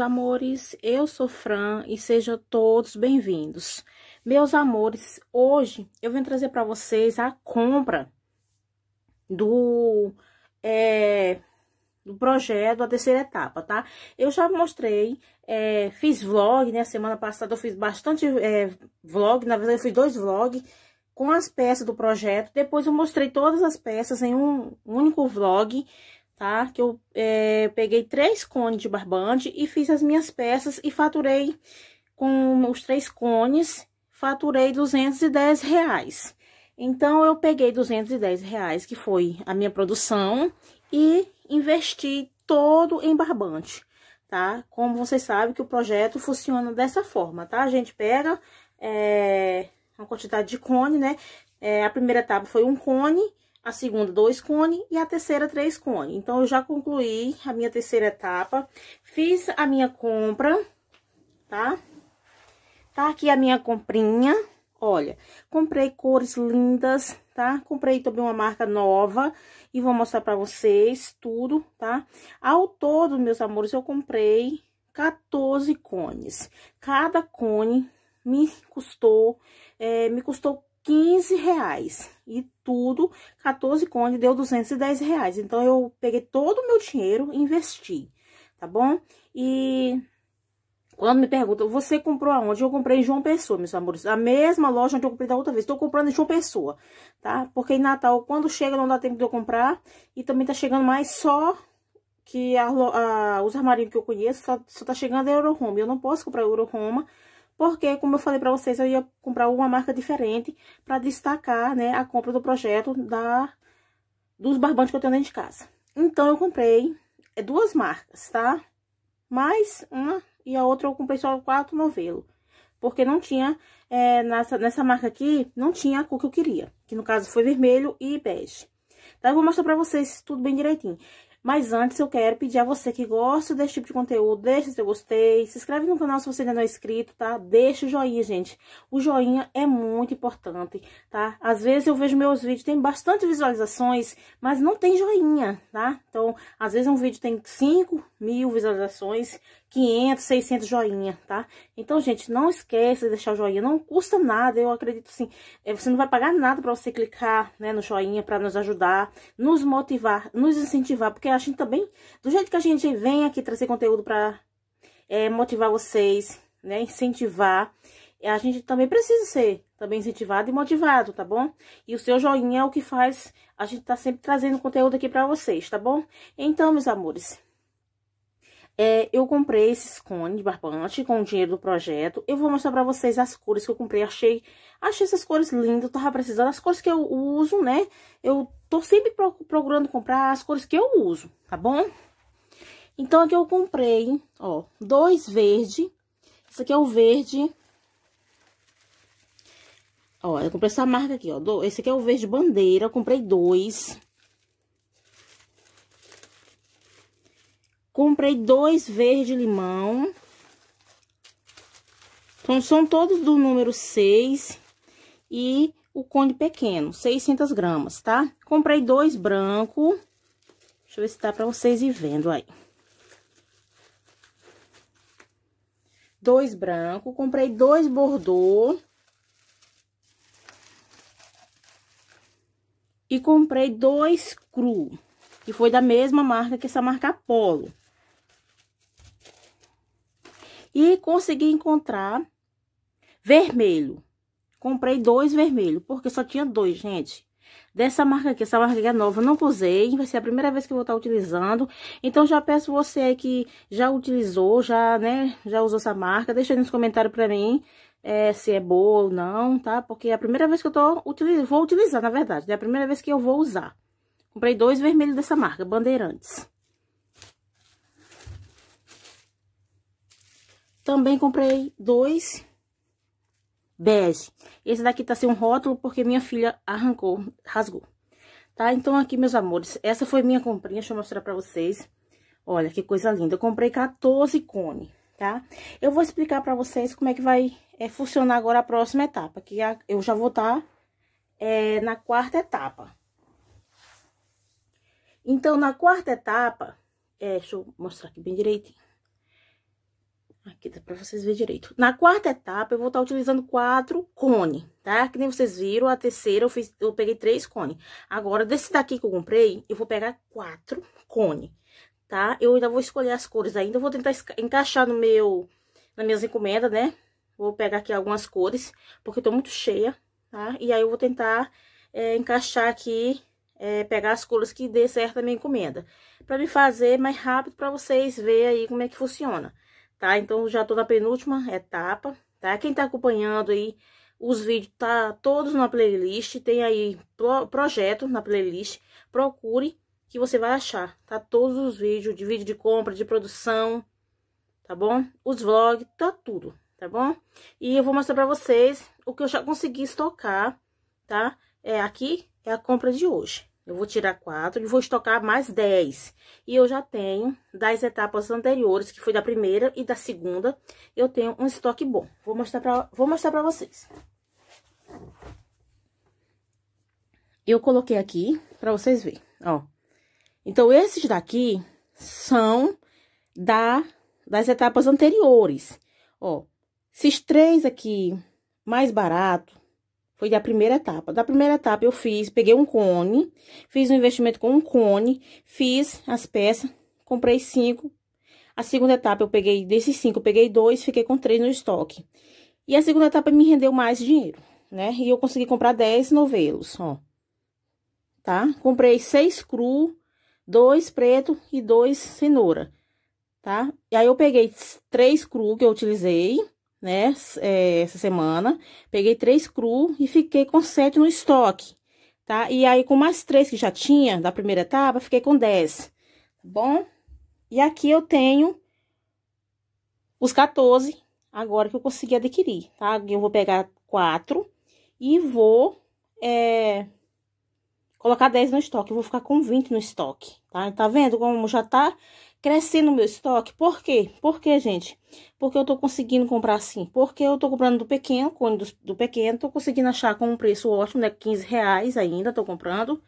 amores, eu sou Fran e sejam todos bem-vindos. Meus amores, hoje eu vim trazer para vocês a compra do, é, do projeto, a terceira etapa, tá? Eu já mostrei, é, fiz vlog, né? Semana passada eu fiz bastante é, vlog, na verdade eu fiz dois vlogs com as peças do projeto. Depois eu mostrei todas as peças em um único vlog, tá? Que eu é, peguei três cones de barbante e fiz as minhas peças e faturei com os três cones, faturei 210 reais. Então, eu peguei 210 reais, que foi a minha produção, e investi todo em barbante, tá? Como vocês sabem que o projeto funciona dessa forma, tá? A gente pega é, uma quantidade de cone, né? É, a primeira etapa foi um cone, a segunda dois cone e a terceira três cone. Então, eu já concluí a minha terceira etapa, fiz a minha compra, tá? Tá aqui a minha comprinha, olha, comprei cores lindas, tá? Comprei também uma marca nova e vou mostrar pra vocês tudo, tá? Ao todo, meus amores, eu comprei 14 cones, cada cone me custou, é, me custou 15 reais. E tudo, 14 conde, deu 210 reais. Então, eu peguei todo o meu dinheiro investi, tá bom? E quando me perguntam, você comprou aonde? Eu comprei em João Pessoa, meus amores. A mesma loja onde eu comprei da outra vez. Estou comprando em João Pessoa, tá? Porque em Natal, quando chega, não dá tempo de eu comprar. E também tá chegando mais só que a, a, os armarinhos que eu conheço, só, só tá chegando a Home. Eu não posso comprar Euroroma, porque, como eu falei para vocês, eu ia comprar uma marca diferente para destacar, né, a compra do projeto da, dos barbantes que eu tenho dentro de casa. Então, eu comprei é, duas marcas, tá? Mais uma e a outra eu comprei só quatro novelo. Porque não tinha, é, nessa, nessa marca aqui, não tinha a cor que eu queria. Que no caso foi vermelho e bege. então Eu vou mostrar pra vocês tudo bem direitinho. Mas antes eu quero pedir a você que gosta desse tipo de conteúdo, deixa seu gostei, se inscreve no canal se você ainda não é inscrito, tá? Deixa o joinha, gente. O joinha é muito importante, tá? Às vezes eu vejo meus vídeos, tem bastante visualizações, mas não tem joinha, tá? Então, às vezes um vídeo tem 5 mil visualizações 500, 600 joinha, tá? Então, gente, não esqueça de deixar o joinha, não custa nada, eu acredito assim, você não vai pagar nada pra você clicar, né, no joinha, pra nos ajudar, nos motivar, nos incentivar, porque a gente também, do jeito que a gente vem aqui trazer conteúdo pra é, motivar vocês, né, incentivar, a gente também precisa ser também incentivado e motivado, tá bom? E o seu joinha é o que faz a gente tá sempre trazendo conteúdo aqui pra vocês, tá bom? Então, meus amores... É, eu comprei esses cones de barbante com o dinheiro do projeto. Eu vou mostrar pra vocês as cores que eu comprei. Achei, achei essas cores lindas, tava precisando. As cores que eu uso, né? Eu tô sempre procurando comprar as cores que eu uso, tá bom? Então, aqui eu comprei, ó, dois verde. Esse aqui é o verde... Ó, eu comprei essa marca aqui, ó. Esse aqui é o verde bandeira, eu comprei dois. Comprei dois verde-limão. Então, são todos do número 6 e o cone pequeno, 600 gramas, tá? Comprei dois branco. Deixa eu ver se dá pra vocês ir vendo aí. Dois branco. Comprei dois bordô. E comprei dois cru, que foi da mesma marca que essa marca Apollo. E consegui encontrar vermelho. Comprei dois vermelhos, porque só tinha dois, gente. Dessa marca aqui, essa marca aqui é nova, eu usei, vai ser a primeira vez que eu vou estar utilizando. Então, já peço você que já utilizou, já, né, já usou essa marca, deixa aí nos comentários pra mim é, se é boa ou não, tá? Porque é a primeira vez que eu tô utilizando, vou utilizar, na verdade, né? é a primeira vez que eu vou usar. Comprei dois vermelhos dessa marca, Bandeirantes. Também comprei dois bege. Esse daqui tá sem um rótulo porque minha filha arrancou, rasgou. Tá? Então aqui, meus amores, essa foi minha comprinha, deixa eu mostrar pra vocês. Olha, que coisa linda. Eu comprei 14 cone, tá? Eu vou explicar pra vocês como é que vai é, funcionar agora a próxima etapa, que eu já vou estar tá, é, na quarta etapa. Então, na quarta etapa, é, deixa eu mostrar aqui bem direitinho. Aqui dá pra vocês verem direito. Na quarta etapa, eu vou estar utilizando quatro cones, tá? Que nem vocês viram, a terceira eu, fiz, eu peguei três cones. Agora, desse daqui que eu comprei, eu vou pegar quatro cones, tá? Eu ainda vou escolher as cores ainda, eu vou tentar encaixar no meu, nas minhas encomendas, né? Vou pegar aqui algumas cores, porque eu tô muito cheia, tá? E aí, eu vou tentar é, encaixar aqui, é, pegar as cores que dê certo na minha encomenda. Pra me fazer mais rápido, pra vocês verem aí como é que funciona tá? Então, já tô na penúltima etapa, tá? Quem tá acompanhando aí os vídeos, tá todos na playlist, tem aí pro, projeto na playlist, procure que você vai achar, tá? Todos os vídeos, de vídeo de compra, de produção, tá bom? Os vlogs, tá tudo, tá bom? E eu vou mostrar pra vocês o que eu já consegui estocar, tá? É, aqui é a compra de hoje. Eu vou tirar quatro e vou estocar mais dez. E eu já tenho das etapas anteriores, que foi da primeira e da segunda, eu tenho um estoque bom. Vou mostrar pra, vou mostrar pra vocês. Eu coloquei aqui pra vocês verem, ó. Então, esses daqui são da, das etapas anteriores, ó. Esses três aqui, mais barato, foi da primeira etapa. Da primeira etapa, eu fiz, peguei um cone, fiz um investimento com um cone, fiz as peças, comprei cinco. A segunda etapa, eu peguei, desses cinco, eu peguei dois, fiquei com três no estoque. E a segunda etapa me rendeu mais dinheiro, né? E eu consegui comprar dez novelos, ó. Tá? Comprei seis cru, dois preto e dois cenoura, tá? E aí, eu peguei três cru que eu utilizei né, é, essa semana. Peguei três cru e fiquei com sete no estoque, tá? E aí, com mais três que já tinha da primeira etapa, fiquei com dez, tá bom? E aqui eu tenho os 14 agora que eu consegui adquirir, tá? Eu vou pegar quatro e vou é, colocar 10 no estoque. Eu vou ficar com 20 no estoque, tá? Tá vendo como já tá crescendo no meu estoque. Por quê? Por quê, gente? Porque eu tô conseguindo comprar assim. Porque eu tô comprando do pequeno, cone do, do pequeno, tô conseguindo achar com um preço ótimo, né? 15 reais ainda, tô comprando.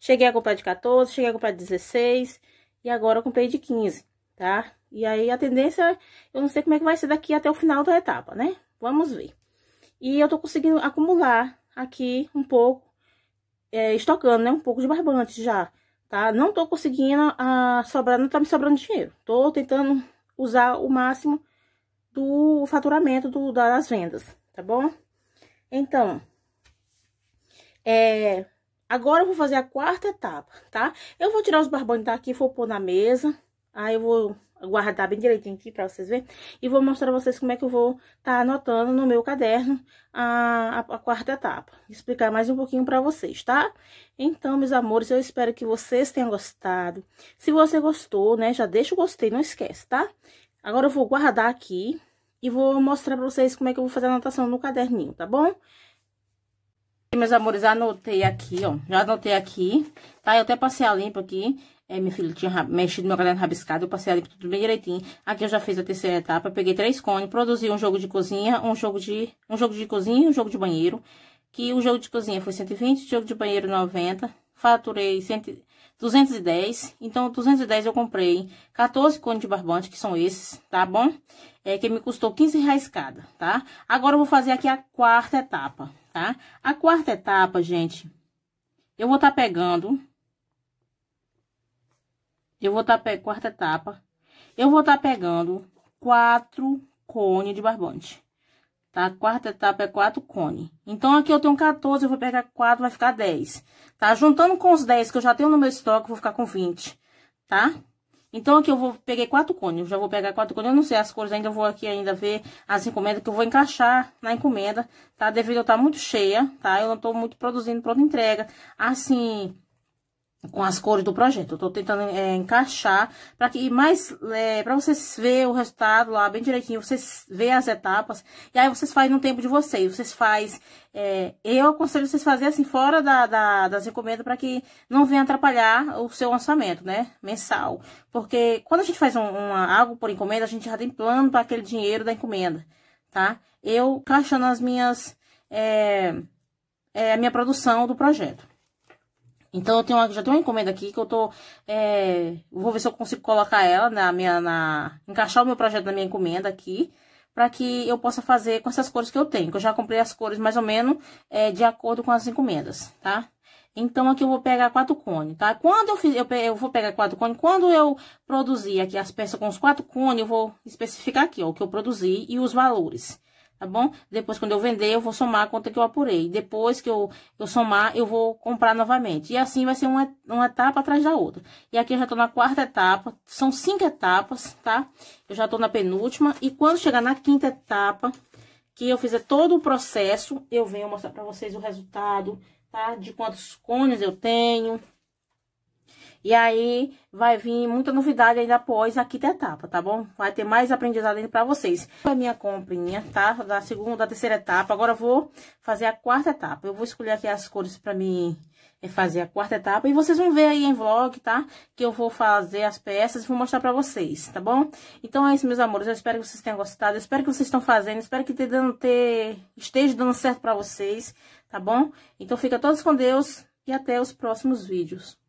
Cheguei a comprar de 14, cheguei a comprar de 16 e agora eu comprei de 15, tá? E aí a tendência, é, eu não sei como é que vai ser daqui até o final da etapa, né? Vamos ver. E eu tô conseguindo acumular aqui um pouco, é, estocando, né? Um pouco de barbante já tá? Não tô conseguindo a ah, sobrar, não tá me sobrando dinheiro. Tô tentando usar o máximo do faturamento do, das vendas, tá bom? Então, é, agora eu vou fazer a quarta etapa, tá? Eu vou tirar os barbões daqui, vou pôr na mesa, Aí eu vou guardar bem direitinho aqui pra vocês verem. E vou mostrar pra vocês como é que eu vou tá anotando no meu caderno a, a, a quarta etapa. Explicar mais um pouquinho pra vocês, tá? Então, meus amores, eu espero que vocês tenham gostado. Se você gostou, né, já deixa o gostei, não esquece, tá? Agora eu vou guardar aqui e vou mostrar pra vocês como é que eu vou fazer a anotação no caderninho, tá bom? E, meus amores, anotei aqui, ó. Já anotei aqui, tá? Eu até passei a limpa aqui é, meu filho tinha mexido meu caderno rabiscado, eu passei ali tudo bem direitinho. Aqui eu já fiz a terceira etapa, peguei três cones, produzi um jogo de cozinha, um jogo de, um jogo de cozinha e um jogo de banheiro. Que o jogo de cozinha foi 120, o jogo de banheiro 90, faturei 100, 210. Então, 210 eu comprei 14 cones de barbante, que são esses, tá bom? É, que me custou 15 reais cada, tá? Agora, eu vou fazer aqui a quarta etapa, tá? A quarta etapa, gente, eu vou estar tá pegando eu vou estar tá pegando, quarta etapa, eu vou estar tá pegando quatro cones de barbante, tá? Quarta etapa é quatro cones. Então, aqui eu tenho 14, eu vou pegar quatro, vai ficar 10, tá? Juntando com os 10 que eu já tenho no meu estoque, vou ficar com 20, tá? Então, aqui eu vou, peguei quatro cones, eu já vou pegar quatro cones, eu não sei as cores ainda, eu vou aqui ainda ver as encomendas que eu vou encaixar na encomenda, tá? Devido eu estar tá muito cheia, tá? Eu não estou muito produzindo pronta entrega, assim, com as cores do projeto. Eu tô tentando é, encaixar para que mais é, para vocês ver o resultado lá bem direitinho, vocês vê as etapas e aí vocês fazem no tempo de vocês. Vocês faz é, eu aconselho vocês fazer assim fora da, da das encomendas para que não venha atrapalhar o seu orçamento, né, mensal. Porque quando a gente faz um, uma algo por encomenda, a gente já tem plano para aquele dinheiro da encomenda, tá? Eu encaixando as minhas é, é, a minha produção do projeto. Então, eu tenho, já tenho uma encomenda aqui que eu tô... É, vou ver se eu consigo colocar ela na minha... Na, encaixar o meu projeto na minha encomenda aqui. Pra que eu possa fazer com essas cores que eu tenho. Que eu já comprei as cores mais ou menos é, de acordo com as encomendas, tá? Então, aqui eu vou pegar quatro cones, tá? Quando eu fiz, eu, eu vou pegar quatro cones, quando eu produzir aqui as peças com os quatro cones, eu vou especificar aqui, ó, o que eu produzi e os valores tá bom? Depois, quando eu vender, eu vou somar a conta que eu apurei. Depois que eu, eu somar, eu vou comprar novamente. E assim vai ser uma, uma etapa atrás da outra. E aqui eu já tô na quarta etapa, são cinco etapas, tá? Eu já tô na penúltima, e quando chegar na quinta etapa, que eu fizer todo o processo, eu venho mostrar pra vocês o resultado, tá? De quantos cones eu tenho, e aí, vai vir muita novidade ainda após a quinta etapa, tá bom? Vai ter mais aprendizado ainda pra vocês. A minha comprinha, tá? Da segunda, da terceira etapa. Agora eu vou fazer a quarta etapa. Eu vou escolher aqui as cores pra mim eh, fazer a quarta etapa. E vocês vão ver aí em vlog, tá? Que eu vou fazer as peças e vou mostrar pra vocês, tá bom? Então é isso, meus amores. Eu espero que vocês tenham gostado. Eu espero que vocês estão fazendo. Eu espero que dando, esteja dando certo pra vocês, tá bom? Então fica todos com Deus e até os próximos vídeos.